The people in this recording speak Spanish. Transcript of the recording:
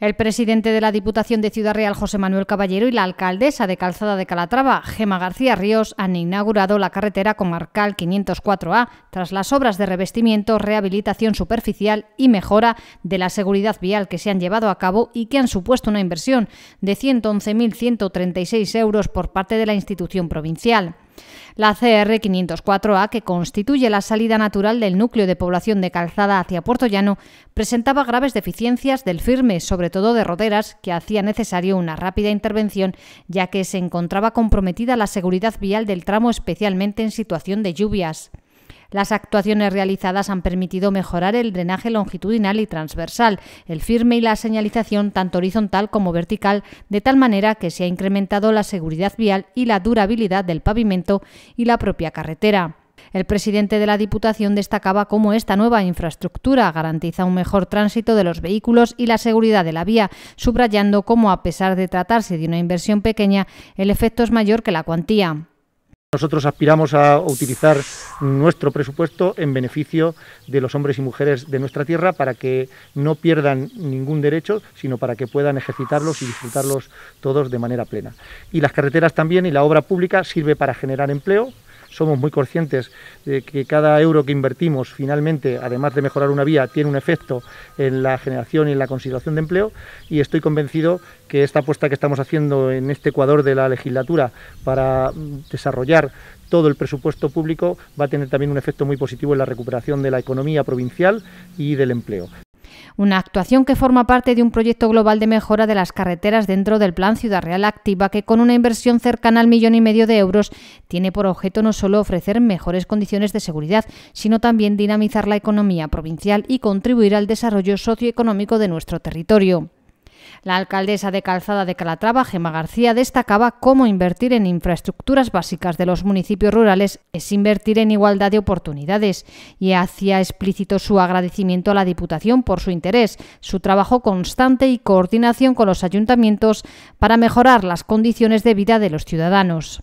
El presidente de la Diputación de Ciudad Real, José Manuel Caballero, y la alcaldesa de Calzada de Calatrava, Gema García Ríos, han inaugurado la carretera comarcal 504A tras las obras de revestimiento, rehabilitación superficial y mejora de la seguridad vial que se han llevado a cabo y que han supuesto una inversión de 111.136 euros por parte de la institución provincial. La CR 504A, que constituye la salida natural del núcleo de población de Calzada hacia Puerto Llano, presentaba graves deficiencias del firme, sobre todo de roderas, que hacía necesario una rápida intervención, ya que se encontraba comprometida la seguridad vial del tramo, especialmente en situación de lluvias. Las actuaciones realizadas han permitido mejorar el drenaje longitudinal y transversal, el firme y la señalización tanto horizontal como vertical, de tal manera que se ha incrementado la seguridad vial y la durabilidad del pavimento y la propia carretera. El presidente de la Diputación destacaba cómo esta nueva infraestructura garantiza un mejor tránsito de los vehículos y la seguridad de la vía, subrayando cómo, a pesar de tratarse de una inversión pequeña, el efecto es mayor que la cuantía. Nosotros aspiramos a utilizar nuestro presupuesto en beneficio de los hombres y mujeres de nuestra tierra para que no pierdan ningún derecho, sino para que puedan ejercitarlos y disfrutarlos todos de manera plena. Y las carreteras también y la obra pública sirve para generar empleo, somos muy conscientes de que cada euro que invertimos finalmente, además de mejorar una vía, tiene un efecto en la generación y en la consideración de empleo y estoy convencido que esta apuesta que estamos haciendo en este Ecuador de la legislatura para desarrollar todo el presupuesto público va a tener también un efecto muy positivo en la recuperación de la economía provincial y del empleo una actuación que forma parte de un proyecto global de mejora de las carreteras dentro del Plan Ciudad Real Activa, que con una inversión cercana al millón y medio de euros tiene por objeto no solo ofrecer mejores condiciones de seguridad, sino también dinamizar la economía provincial y contribuir al desarrollo socioeconómico de nuestro territorio. La alcaldesa de Calzada de Calatrava, Gema García, destacaba cómo invertir en infraestructuras básicas de los municipios rurales es invertir en igualdad de oportunidades y hacía explícito su agradecimiento a la Diputación por su interés, su trabajo constante y coordinación con los ayuntamientos para mejorar las condiciones de vida de los ciudadanos.